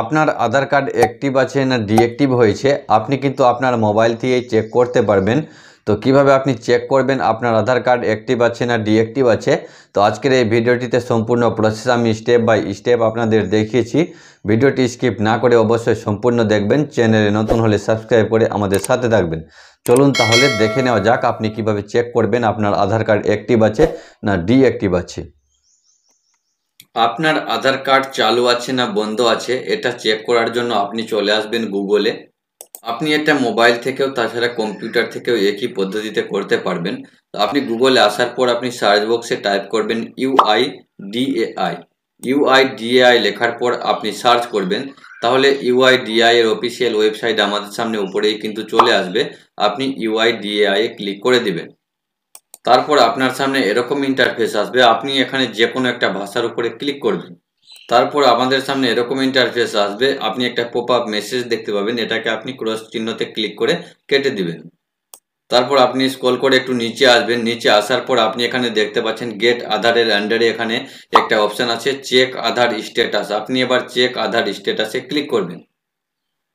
আপনার আধার card active আছে না ডিঅ্যাক্টিভ হয়েছে আপনি কিন্তু আপনার মোবাইল দিয়ে চেক করতে পারবেন তো কিভাবে আপনি চেক করবেন আপনার আধার কার্ড অ্যাক্টিভ আছে না ডিঅ্যাক্টিভ আছে তো আজকের এই ভিডিওটিতে সম্পূর্ণ প্রসেস আমি স্টেপ বাই স্টেপ আপনাদের দেখিয়েছি ভিডিওটি স্কিপ না করে অবশ্যই সম্পূর্ণ দেখবেন চ্যানেলে নতুন হলে সাবস্ক্রাইব করে আমাদের সাথে থাকবেন চলুন তাহলে দেখে নেওয়া যাক আপনি কিভাবে চেক করবেন আপনার আধার কার্ড অ্যাক্টিভ আছে না ডিঅ্যাক্টিভ আছে আপনার আধার কার্ড চালু আছে না বন্ধ আছে এটা চেক করার জন্য আপনি চলে আসবেন গুগলে আপনি এটা মোবাইল থেকেও তাছাড়া কম্পিউটার থেকেও একই পদ্ধতিতে করতে পারবেন তো আপনি গুগলে আসার পর আপনি সার্চ বক্সে টাইপ করবেন ইউআই ডিএআই ইউআই ডিএআই লেখার পর আপনি সার্চ করবেন তাহলে ইউআই ডিআই এর অফিসিয়াল ওয়েবসাইট আমাদের সামনে উপরেই কিন্তু চলে আসবে আপনি ইউআই ডিএআই এ ক্লিক করে দিবেন তারপর আপনার সামনে এরকম ইন্টারফেস আসবে আপনি এখানে যে কোনো একটা ভাষার উপরে ক্লিক করবেন তারপর আমাদের সামনে এরকম ইন্টারফেস আসবে আপনি একটা পোপ আপ মেসেজ দেখতে পাবেন এটাকে আপনি ক্রস চিহ্নতে ক্লিক করে কেটে দিবেন তারপর আপনি স্কল করে একটু নিচে আসবেন নিচে আসার পর আপনি এখানে দেখতে পাচ্ছেন গেট আধারের আন্ডারে এখানে একটা অপশান আছে চেক আধার স্ট্যাটাস আপনি এবার চেক আধার স্ট্যাটাসে ক্লিক করবেন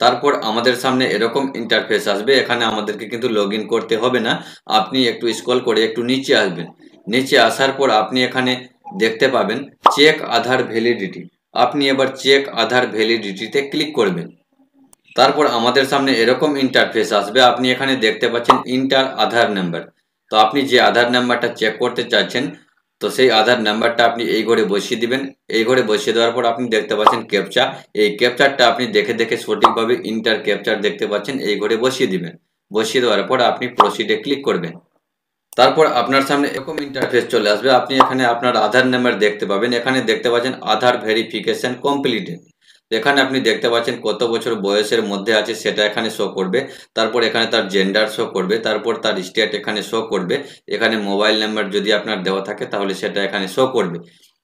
তারপর আমাদের সামনে এরকম ইন্টারফেস আসবে এখানে আমাদেরকে কিন্তু লগ করতে হবে না আপনি একটু স্কল করে একটু নিচে আসবেন নিচে আসার পর আপনি এখানে দেখতে পাবেন চেক আধার ভ্যালিডিটি আপনি এবার চেক আধার ভ্যালিডিটিতে ক্লিক করবেন তারপর আমাদের সামনে এরকম ইন্টারফেস আসবে আপনি এখানে দেখতে পাচ্ছেন ইন্টার আধার নাম্বার তো আপনি যে আধার নাম্বারটা চেক করতে চাচ্ছেন তো সেই আধার নাম্বারটা আপনি এই ঘরে বসিয়ে দিবেন এই ঘরে বসিয়ে দেওয়ার পর আপনি দেখতে পাচ্ছেন ক্যাপচা এই ক্যাপচারটা আপনি দেখে দেখে সঠিকভাবে ইন্টার ক্যাপচার দেখতে পাচ্ছেন এই ঘরে বসিয়ে দিবেন বসিয়ে দেওয়ার পর আপনি প্রসিডে ক্লিক করবেন তারপর আপনার সামনে এরকম ইন্টারফেস চলে আসবে আপনি এখানে আপনার আধার নাম্বার দেখতে পাবেন এখানে দেখতে পাচ্ছেন আধার ভেরিফিকেশন কমপ্লিটেড এখানে আপনি দেখতে পাচ্ছেন কত বছর বয়সের মধ্যে আছে সেটা এখানে শো করবে তারপর এখানে তার জেন্ডার শো করবে তারপর তার স্টেট এখানে শো করবে এখানে মোবাইল নাম্বার যদি আপনার দেওয়া থাকে তাহলে সেটা এখানে শো করবে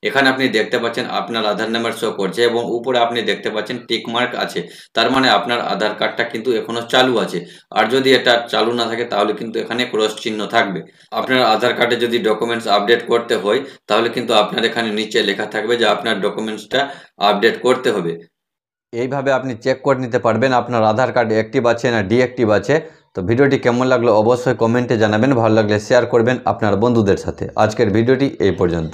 এখানে আপনি দেখতে পাচ্ছেন আপনার আধার নাম্বার শো করছে এবং উপরে আপনি দেখতে পাচ্ছেন টিকমার্ক আছে তার মানে আপনার আধার কার্ডটা কিন্তু এখনো চালু আছে আর যদি এটা চালু না থাকে তাহলে কিন্তু এখানে ক্রস চিহ্ন থাকবে আপনার আধার কার্ডে যদি ডকুমেন্টস আপডেট করতে হয় তাহলে কিন্তু আপনার এখানে নিচে লেখা থাকবে যে আপনার ডকুমেন্টসটা আপডেট করতে হবে এইভাবে আপনি চেক করে নিতে পারবেন আপনার আধার কার্ড অ্যাক্টিভ আছে না ডিঅ্যাক্টিভ আছে তো ভিডিওটি কেমন লাগলো অবশ্যই কমেন্টে জানাবেন ভালো লাগলে শেয়ার করবেন আপনার বন্ধুদের সাথে আজকের ভিডিওটি এই পর্যন্ত